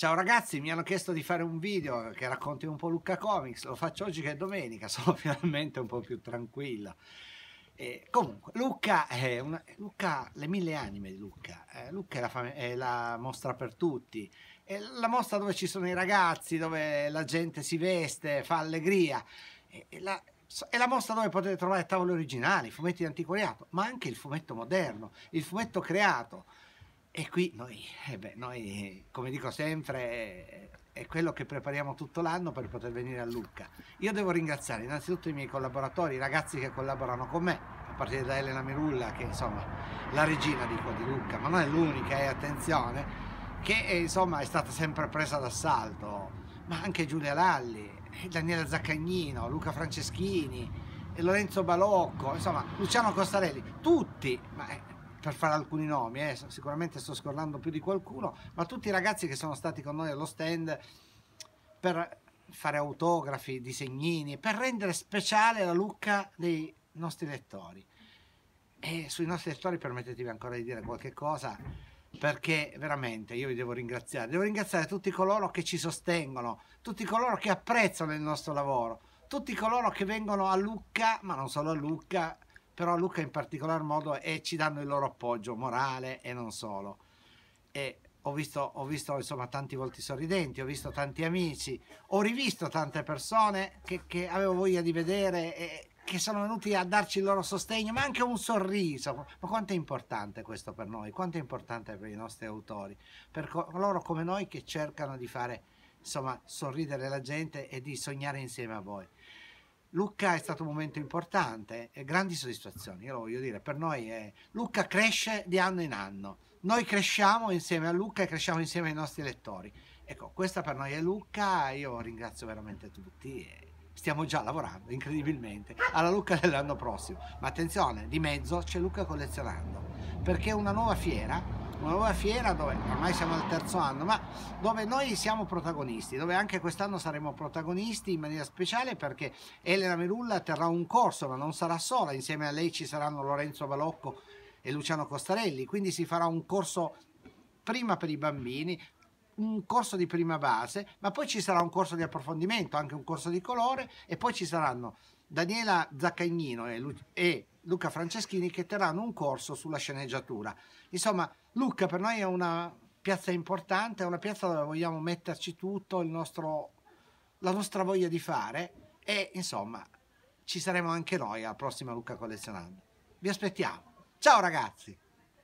Ciao ragazzi, mi hanno chiesto di fare un video che racconti un po' Lucca Comics, lo faccio oggi che è domenica, sono finalmente un po' più tranquillo. Eh, comunque, Lucca, è una, Lucca, le mille anime di Lucca, eh, Lucca è la, è la, mostra per tutti, è la mostra dove ci sono i ragazzi, dove la gente si veste, fa allegria, è, è la, è la mostra dove potete trovare tavole originali, fumetti di antiquariato, ma anche il fumetto moderno, il fumetto creato e qui noi, eh beh, noi, come dico sempre, è quello che prepariamo tutto l'anno per poter venire a Lucca. Io devo ringraziare innanzitutto i miei collaboratori, i ragazzi che collaborano con me, a partire da Elena Mirulla, che insomma la regina dico, di Lucca, ma non è l'unica, è eh, attenzione, che eh, insomma è stata sempre presa d'assalto, ma anche Giulia Lalli, Daniela Zaccagnino, Luca Franceschini, Lorenzo Balocco, insomma Luciano Costarelli, tutti, ma, eh, per fare alcuni nomi, eh, sicuramente sto scordando più di qualcuno, ma tutti i ragazzi che sono stati con noi allo stand per fare autografi, disegnini, per rendere speciale la Lucca dei nostri lettori. E sui nostri lettori permettetevi ancora di dire qualche cosa, perché veramente io vi devo ringraziare. Devo ringraziare tutti coloro che ci sostengono, tutti coloro che apprezzano il nostro lavoro, tutti coloro che vengono a Lucca, ma non solo a Lucca, però Luca in particolar modo e ci danno il loro appoggio morale e non solo. E ho visto, ho visto insomma tanti volti sorridenti, ho visto tanti amici, ho rivisto tante persone che, che avevo voglia di vedere e che sono venuti a darci il loro sostegno, ma anche un sorriso. Ma quanto è importante questo per noi, quanto è importante per i nostri autori, per coloro come noi che cercano di fare, insomma, sorridere la gente e di sognare insieme a voi. Lucca è stato un momento importante e eh, grandi soddisfazioni, io lo voglio dire, per noi è... Lucca cresce di anno in anno, noi cresciamo insieme a Lucca e cresciamo insieme ai nostri lettori. Ecco, questa per noi è Lucca, io ringrazio veramente tutti e stiamo già lavorando incredibilmente alla Lucca dell'anno prossimo, ma attenzione, di mezzo c'è Lucca Collezionando, perché è una nuova fiera una nuova fiera dove ormai siamo al terzo anno, ma dove noi siamo protagonisti, dove anche quest'anno saremo protagonisti in maniera speciale perché Elena Merulla terrà un corso, ma non sarà sola, insieme a lei ci saranno Lorenzo Balocco e Luciano Costarelli, quindi si farà un corso prima per i bambini, un corso di prima base, ma poi ci sarà un corso di approfondimento, anche un corso di colore e poi ci saranno Daniela Zaccagnino e, Lu- e Luca Franceschini che terranno un corso sulla sceneggiatura. Insomma, Luca per noi è una piazza importante, è una piazza dove vogliamo metterci tutto, nostro, la nostra voglia di fare e insomma ci saremo anche noi alla prossima Luca Collezionando. Vi aspettiamo. Ciao ragazzi!